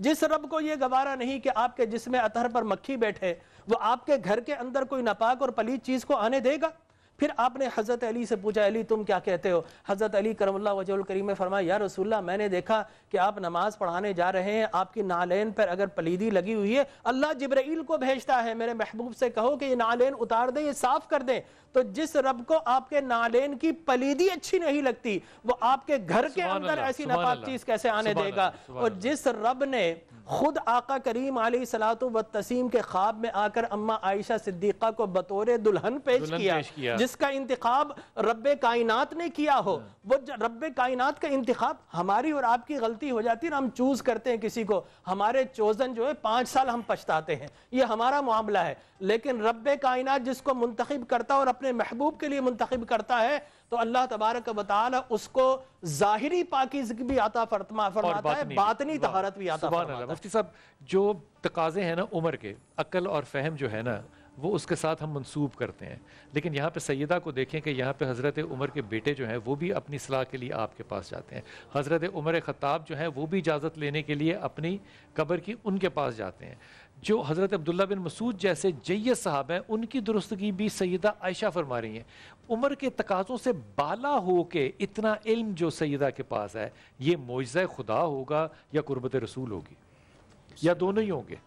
जिस रब को यह गवारा नहीं कि आपके जिसमें अतहर पर मक्खी बैठे वो आपके घर के अंदर कोई नापाक और पलीद चीज को आने देगा फिर आपने हज़रत अली से पूछा अली तुम क्या कहते हो हज़रत अली करमल्ला वजह करीम ने फरमाया यार रसुल्ला मैंने देखा कि आप नमाज़ पढ़ाने जा रहे हैं आपकी नालेन पर अगर पलीदी लगी हुई है अल्लाह जब्रैल को भेजता है मेरे महबूब से कहो कि ये नालेन उतार दें ये साफ़ कर दें तो जिस रब को आपके नालेन की पलीदी अच्छी नहीं लगती वो आपके घर के अंदर ऐसी नपाक चीज़ कैसे आने देगा और जिस रब ने खुद आका करीम सलात व तसीम के ख्वाब में आकर अम्मा आयशा सिद्दीका को बतौर दुल्हन पेश किया, किया जिसका इंतखब रब कायनात ने किया हो हाँ। वो रब कायनात का इंतखब हमारी और आपकी गलती हो जाती है हम चूज करते हैं किसी को हमारे चोजन जो है पांच साल हम पछताते हैं ये हमारा मामला है लेकिन रब कायनात जिसको मुंतखब करता और अपने महबूब के लिए मुंतखब करता है तो अल्लाह तबारक बताल उसको जाहिरी पाकिजगी भी आता फरमा फरमाता है बातनी तहारत भी आता मुफ्ती साहब जो तकाजे हैं ना उम्र के अक्ल और फहम जो है ना वो उसके साथ हम मंसूब करते हैं लेकिन यहाँ पे सैदा को देखें कि यहाँ पे हज़रत उमर के बेटे जो हैं वो भी अपनी सलाह के लिए आपके पास जाते हैं हज़रत उमर ख़ताब जो हैं वो भी इजाज़त लेने के लिए अपनी कब्र की उनके पास जाते हैं जो हज़रत अब्दुल्ला बिन मसूद जैसे जैय साहब हैं उनकी दुरुस्तगी भी सैदा आयशा फरमा रही हैं उम्र के तकाज़ों से बाला हो के इतना इल्म जो सैदा के पास है ये मुआज़ खुदा होगा या कुर्बत रसूल होगी या दोनों ही होंगे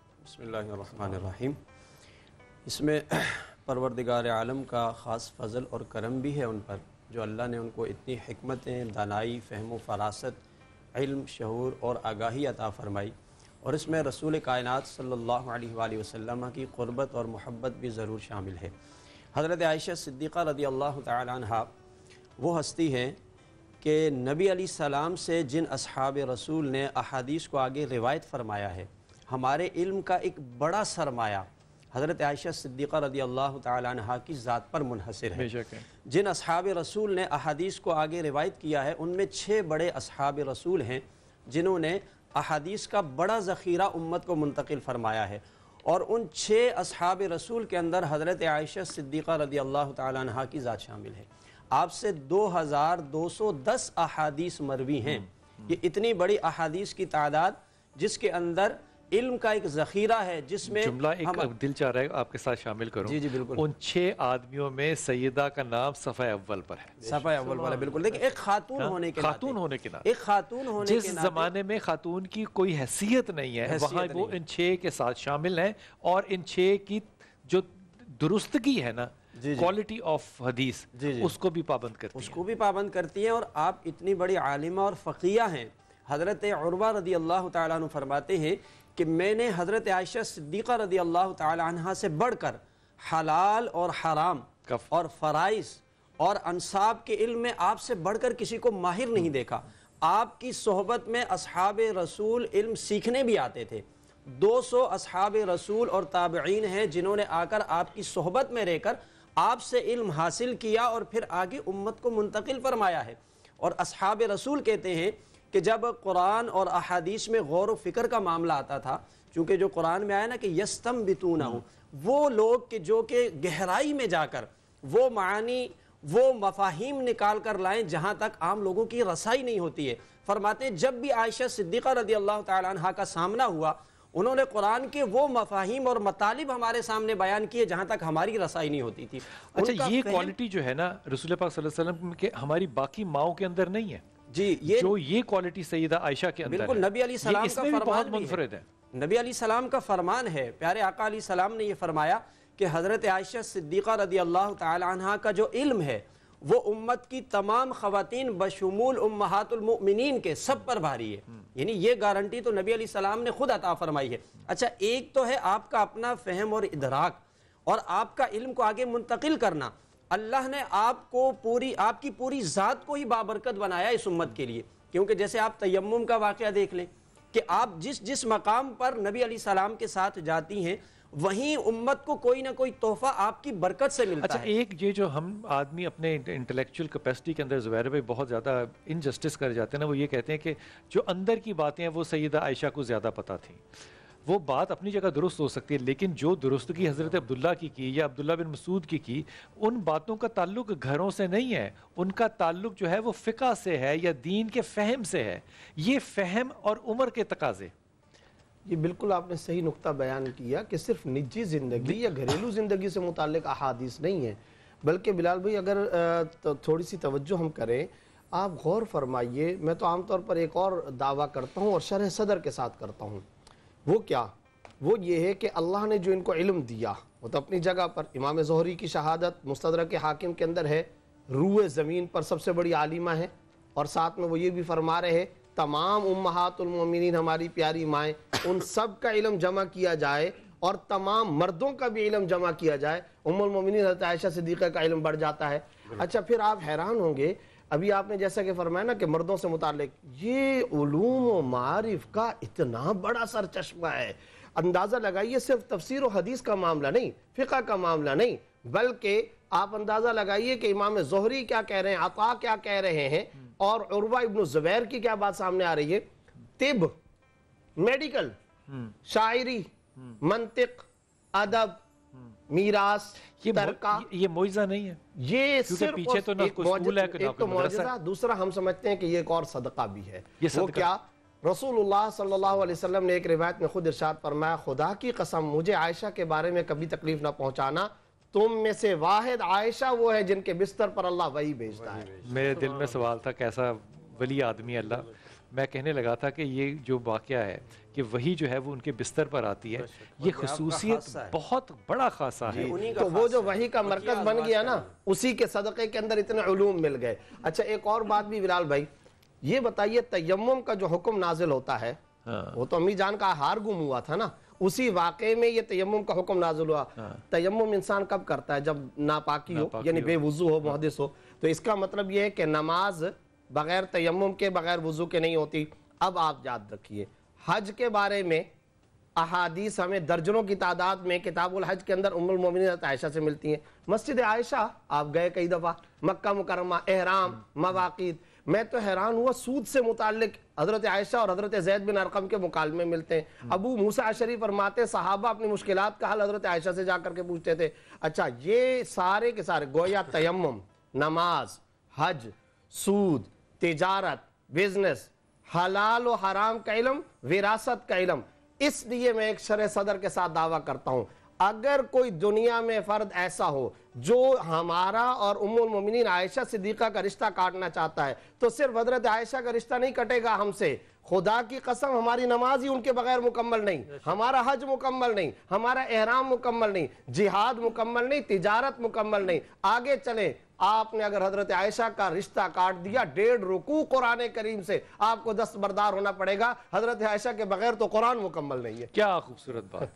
इसमें परवरदिगार आलम का ख़ास फ़ल और करम भी है उन पर जो अल्लाह ने उनको इतनी हमतें दानाई फ़हम फरासत इल्म शहूर और आगाही अता फ़रमाई और इसमें रसूल कायनत सल्ला अलैहि की क़ुरबत और महब्बत भी ज़रूर शामिल है हज़रत आयशा सिद्दीक़ा रदी अल्लाह तहा वो हस्ती हैं कि नबी अली सलाम से जिन अब रसूल ने अहादीस को आगे रिवायत फ़रमाया है हमारे इल्म का एक बड़ा सरमाया हज़रत आयशा सिद्दीक़ा रदी अल्लाह तह की ज़ात पर मुनहसर है जिन अब रसूल ने अहादीस को आगे रिवायत किया है उनमें छः बड़े अब रसूल हैं जिन्होंने अहादीस का बड़ा ज़ख़ीरा उम्मत को मुंतकिल फरमाया है और उन छः असहाब रसूल के अंदर हज़रत आयशा सिद्दीक़ा रदी अल्लाह तह की ज़ात शामिल है आपसे दो हज़ार दो सौ दस अहादीस मरवी हैं हम्म, हम्म। ये इतनी बड़ी अहादीस की तादाद जिसके अंदर इल्म का एक जखीरा है जिसमें जुमला एक दिल चाह रहा है आपके साथ शामिल करूं जी जी बिल्कुल उन छह आदमियों में सैदा का नाम सफ़ा अव्वल पर है सफ़ा अव्वल पर है बिल्कुल देखिए एक खातून हाँ, होने के खातून होने के नाम एक खातून होने जिस जमाने में खातून की कोई हैसियत नहीं है वहां वो इन छह के साथ शामिल हैं और इन छह की जो दुरुस्तगी है ना क्वालिटी ऑफ हदीस उसको भी पाबंद करती उसको भी पाबंद करती है और आप इतनी बड़ी आलिमा और फ़किया हैं हज़रत उर्वा रदी अल्लाह तु फरमाते हैं कि मैंने हज़रत आयशा सिद्दीक़ा रदी अल्लाह तहा से बढ़ कर हलाल और हराम और फ़राइज़ और अनसाब के इल्म में आपसे बढ़कर किसी को माहिर नहीं देखा आपकी सोहबत में असहाब रसूल इल्म सीखने भी आते थे 200 सौ असहाब रसूल और ताबीन हैं जिन्होंने आकर आपकी सोहबत में रहकर आपसे इल्म हासिल किया और फिर आगे उम्मत को मुंतकिल फरमाया है और अब रसूल कहते हैं कि जब कुरान और अहादीस में गौर व फिक्र का मामला आता था चूँकि जो कुरान में आया ना कि यस्तम बितू ना हो वो लोग के जो कि गहराई में जाकर वो मानी वो मफाहिम निकाल कर लाएँ जहाँ तक आम लोगों की रसाई नहीं होती है फरमाते जब भी आयशा सिद्दीक़ा रदी अल्लाह तहा का सामना हुआ उन्होंने कुरान के वो मफाहिम और मतालिब हमारे सामने बयान किए जहाँ तक हमारी रसाई नहीं होती थी अच्छा ये क्वालिटी जो है ना रसूल पाक वसल्लम के हमारी बाकी माओ के अंदर नहीं है जी ये जो ये क्वालिटी सही था आयशा के अंदर बिल्कुल नबी अली सलाम का फरमान बहुत मुनफरद है नबी अली सलाम का फरमान है प्यारे आका अली सलाम ने यह फरमाया कि हज़रत आयशा सिद्दीक़ा रदी अल्लाह तह का जो इल्म है वो उम्मत की तमाम ख़वान बशमूल उम्मातमिन के सब पर भारी है हम्म। यानी ये गारंटी तो नबी अली सलाम ने खुद अता फरमाई है अच्छा एक तो है आपका अपना फहम और इधराक और आपका इल्म को आगे मुंतकिल करना अल्लाह ने आपको पूरी आपकी पूरी ज़ात को ही बाबरकत बनाया इस उम्मत के लिए क्योंकि जैसे आप तयम का वाक़ देख लें कि आप जिस जिस मकाम पर नबी अली सलाम के साथ जाती हैं वहीं उम्मत को कोई ना कोई तोहफा आपकी बरकत से मिलता अच्छा, है एक ये जो हम आदमी अपने इंटेलेक्चुअल कैपेसिटी के अंदर जवैर पर बहुत ज़्यादा इनजस्टिस कर जाते हैं ना वो ये कहते हैं कि जो अंदर की बातें हैं वो सैदा आयशा को ज़्यादा पता थी वो बात अपनी जगह दुरुस्त हो सकती है लेकिन जो दुरुस्तगी हज़रत अब्दुल्ला की की या अब्दुल्ला बिन मसूद की की उन बातों का ताल्लुक घरों से नहीं है उनका ताल्लुक जो है वो फ़िका से है या दीन के फहम से है ये फहम और उम्र के तकाजे ये बिल्कुल आपने सही नुक्ता बयान किया कि सिर्फ निजी ज़िंदगी या घरेलू ज़िंदगी से मुतल अहादीस नहीं है बल्कि बिलाल भाई अगर तो थोड़ी सी तवज्जो हम करें आप गौर फरमाइए मैं तो आमतौर पर एक और दावा करता हूँ और शरह सदर के साथ करता हूँ वो क्या वो ये है कि अल्लाह ने जो इनको इल्म दिया वो तो अपनी जगह पर इमाम जहरी की शहादत मुस्तर के हाकिम के अंदर है रूए ज़मीन पर सबसे बड़ी आलिमा है और साथ में वो ये भी फरमा रहे हैं तमाम उम्मातमिन हमारी प्यारी माएँ उन सब का इलम जमा किया जाए और तमाम मर्दों का भी इलम जमा किया जाए उमिन हजरत आयशा सदीक़ा का इलम बढ़ जाता है अच्छा फिर आप हैरान होंगे अभी आपने जैसा कि फरमाया ना कि मर्दों से मुतल ये मारिफ का इतना बड़ा सर चश्मा है अंदाज़ा लगाइए सिर्फ तफसर हदीस का मामला नहीं फ़िका का मामला नहीं बल्कि आप अंदाज़ा लगाइए कि इमाम जहरी क्या कह रहे हैं अता क्या कह रहे हैं और उर्वा इब्न ज़ुबैर की क्या बात सामने आ रही है तिब मेडिकल हम्म। शायरी हम्म। मंतिक अदब मीरास ये तरका ये नहीं है ये सिर्फ पीछे तो ना स्कूल है एक तो दूसरा हम समझते हैं कि ये एक और सदका भी है ये वो क्या रसूलुल्लाह सल्लल्लाहु अलैहि वसल्लम ने एक रिवायत में खुद इरशाद फरमाया खुदा की कसम मुझे आयशा के बारे में कभी तकलीफ ना पहुंचाना तुम में से वाहिद आयशा वो है जिनके बिस्तर पर अल्लाह वही भेजता है मेरे दिल में सवाल था कैसा वली आदमी अल्लाह मैं कहने लगा था कि ये जो वाक़ है कि वही जो है वो उनके बिस्तर पर आती है अच्छा, ये मतलब खसूसियत बहुत बड़ा खासा है तो वो जो वही का मरकज बन गया ना उसी के सदक़े के अंदर इतने ूम मिल गए अच्छा एक और बात भी बिलाल भाई ये बताइए तयम का जो हुक्म नाजिल होता है हाँ। वो तो अम्मी जान का हार गुम हुआ था ना उसी वाक़े में ये तयम का हुक्म नाजुल हुआ हाँ। तयम इंसान कब करता है जब नापाकी, नापाकी हो यानी बेवजू हो हाँ। मुहदस हो तो इसका मतलब ये है कि नमाज बगैर तयम के बगैर वज़ू के नहीं होती अब आप याद रखिए हज के बारे में अहादीस हमें दर्जनों की तादाद में किताबुल हज के अंदर उम्र मोमिन आयशा से मिलती हैं मस्जिद आयशा आप गए कई दफ़ा मक्का मुकरमा एहराम हम्म। मवाक़ मैं तो हैरान हुआ सूद से मुतल हज़रत आयशा और हज़रत जैद बिन अरकम के मुकालमे मिलते हैं हम्म। अबू मूसा शरीफ फरमाते साहबा अपनी मुश्किल का हल हज़रत आयशा से जा करके पूछते थे अच्छा ये सारे के सारे गोया तयम नमाज हज सूद तजारत बिजनेस हलाल और हराम का इलम विरासत का इलम इसलिए मैं एक शर सदर के साथ दावा करता हूँ अगर कोई दुनिया में फ़र्द ऐसा हो जो हमारा और उमिन आयशा सिद्दीक़ा का रिश्ता काटना चाहता है तो सिर्फ हजरत आयशा का रिश्ता नहीं कटेगा हमसे खुदा की कसम हमारी नमाज ही उनके बगैर मुकम्मल नहीं हमारा हज मुकम्मल नहीं हमारा एहराम मुकम्मल नहीं जिहाद मुकम्मल नहीं तिजारत मुकम्मल नहीं आगे चले आपने अगर हजरत आयशा का रिश्ता काट दिया डेढ़ रुकू कुरान करीम से आपको दस्तबरदार होना पड़ेगा हजरत आयशा के बगैर तो कुरान मुकम्मल नहीं है क्या खूबसूरत बात